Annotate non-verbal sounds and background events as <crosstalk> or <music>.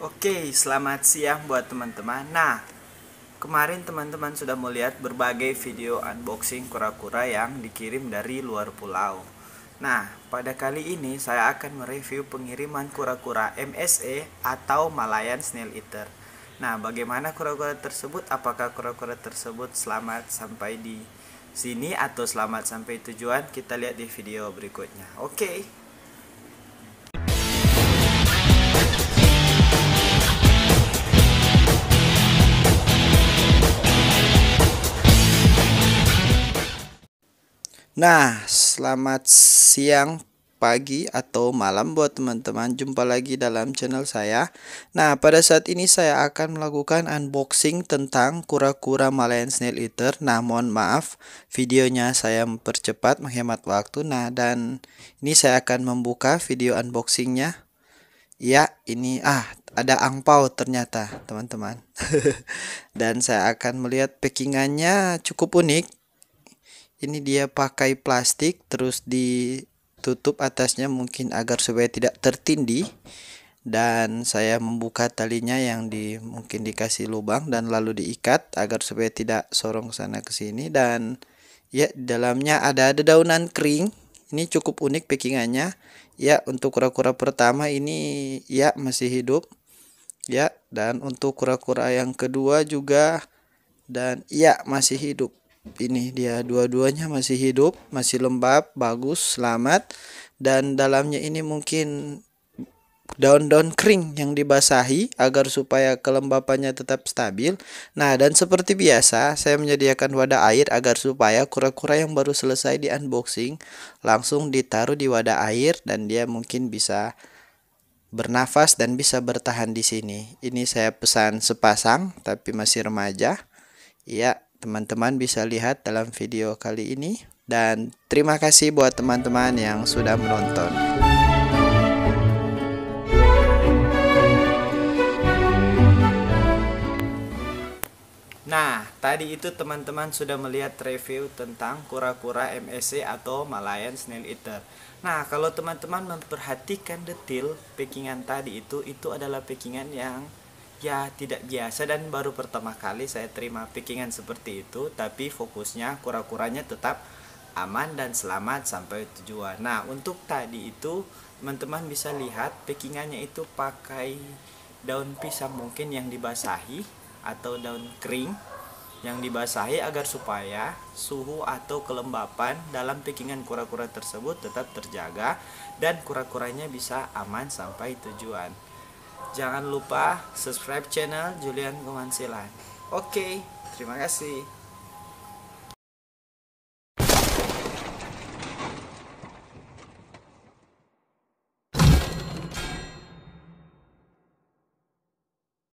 Oke, selamat siang buat teman-teman. Nah, kemarin teman-teman sudah melihat berbagai video unboxing kura-kura yang dikirim dari luar pulau. Nah, pada kali ini saya akan mereview pengiriman kura-kura MSE atau Malayan Snail Eater. Nah, bagaimana kura-kura tersebut? Apakah kura-kura tersebut selamat sampai di sini atau selamat sampai tujuan? Kita lihat di video berikutnya. Oke. Nah, selamat siang, pagi atau malam buat teman-teman. Jumpa lagi dalam channel saya. Nah, pada saat ini saya akan melakukan unboxing tentang kura-kura Malayan Snail Eater. Nah, mohon maaf videonya saya mempercepat menghemat waktu. Nah, dan ini saya akan membuka video unboxingnya. Ya, ini ah ada angpau ternyata, teman-teman. <laughs> dan saya akan melihat packingannya cukup unik ini dia pakai plastik terus ditutup atasnya mungkin agar supaya tidak tertindih dan saya membuka talinya yang di mungkin dikasih lubang dan lalu diikat agar supaya tidak sorong sana ke sini dan ya dalamnya ada dedaunan kering ini cukup unik packingannya ya untuk kura-kura pertama ini ya masih hidup ya dan untuk kura-kura yang kedua juga dan ya masih hidup ini dia dua-duanya masih hidup masih lembab bagus selamat dan dalamnya ini mungkin daun-daun kering yang dibasahi agar supaya kelembapannya tetap stabil. Nah, dan seperti biasa, saya menyediakan wadah air agar supaya kura-kura yang baru selesai di unboxing langsung ditaruh di wadah air dan dia mungkin bisa bernafas dan bisa bertahan di sini. Ini saya pesan sepasang tapi masih remaja. Ya, teman-teman bisa lihat dalam video kali ini. Dan terima kasih buat teman-teman yang sudah menonton. Nah, tadi itu teman-teman sudah melihat review tentang kura-kura MSC atau Malayan Snail Eater. Nah, kalau teman-teman memperhatikan detail packingan tadi itu, itu adalah packingan yang ya tidak biasa dan baru pertama kali saya terima pickingan seperti itu tapi fokusnya kura-kuranya tetap aman dan selamat sampai tujuan nah untuk tadi itu teman-teman bisa lihat pickingannya itu pakai daun pisang mungkin yang dibasahi atau daun kering yang dibasahi agar supaya suhu atau kelembapan dalam pikingan kura-kura tersebut tetap terjaga dan kura-kuranya bisa aman sampai tujuan. Jangan lupa subscribe channel Julian Gumansilan. Oke, terima kasih.